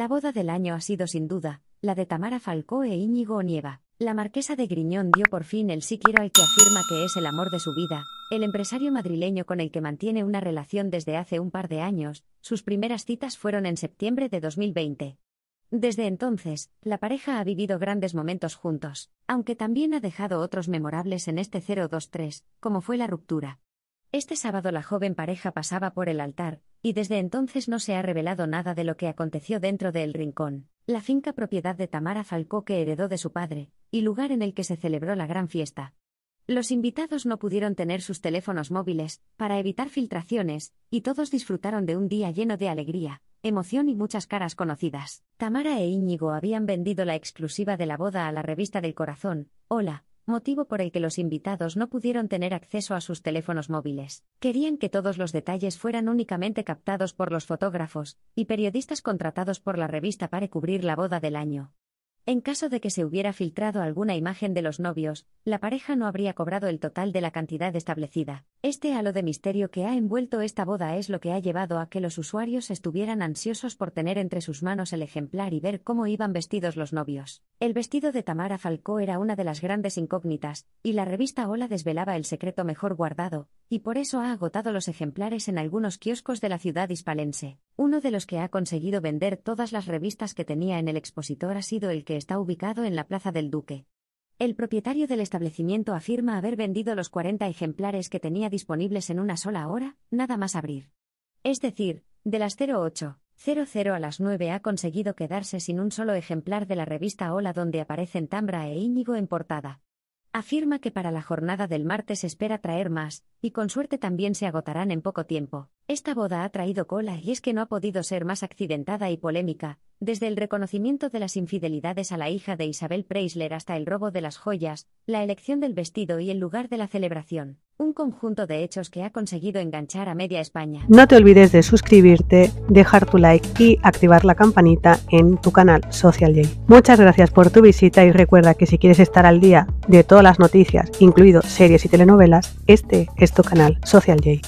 La boda del año ha sido sin duda, la de Tamara Falcó e Íñigo Onieva. La marquesa de Griñón dio por fin el sí quiero al que afirma que es el amor de su vida, el empresario madrileño con el que mantiene una relación desde hace un par de años, sus primeras citas fueron en septiembre de 2020. Desde entonces, la pareja ha vivido grandes momentos juntos, aunque también ha dejado otros memorables en este 023, como fue la ruptura. Este sábado la joven pareja pasaba por el altar, y desde entonces no se ha revelado nada de lo que aconteció dentro de El Rincón, la finca propiedad de Tamara Falcó que heredó de su padre, y lugar en el que se celebró la gran fiesta. Los invitados no pudieron tener sus teléfonos móviles, para evitar filtraciones, y todos disfrutaron de un día lleno de alegría, emoción y muchas caras conocidas. Tamara e Íñigo habían vendido la exclusiva de la boda a la revista del corazón, Hola, motivo por el que los invitados no pudieron tener acceso a sus teléfonos móviles. Querían que todos los detalles fueran únicamente captados por los fotógrafos y periodistas contratados por la revista para cubrir la boda del año. En caso de que se hubiera filtrado alguna imagen de los novios, la pareja no habría cobrado el total de la cantidad establecida. Este halo de misterio que ha envuelto esta boda es lo que ha llevado a que los usuarios estuvieran ansiosos por tener entre sus manos el ejemplar y ver cómo iban vestidos los novios. El vestido de Tamara Falcó era una de las grandes incógnitas, y la revista Hola desvelaba el secreto mejor guardado, y por eso ha agotado los ejemplares en algunos kioscos de la ciudad hispalense. Uno de los que ha conseguido vender todas las revistas que tenía en el expositor ha sido el que está ubicado en la Plaza del Duque. El propietario del establecimiento afirma haber vendido los 40 ejemplares que tenía disponibles en una sola hora, nada más abrir. Es decir, de las 08.00 a las 9 ha conseguido quedarse sin un solo ejemplar de la revista Hola donde aparecen Tambra e Íñigo en portada. Afirma que para la jornada del martes espera traer más, y con suerte también se agotarán en poco tiempo. Esta boda ha traído cola y es que no ha podido ser más accidentada y polémica, desde el reconocimiento de las infidelidades a la hija de Isabel Preisler hasta el robo de las joyas, la elección del vestido y el lugar de la celebración, un conjunto de hechos que ha conseguido enganchar a media España. No te olvides de suscribirte, dejar tu like y activar la campanita en tu canal Social J. Muchas gracias por tu visita y recuerda que si quieres estar al día de todas las noticias, incluidos series y telenovelas, este es tu canal Social J.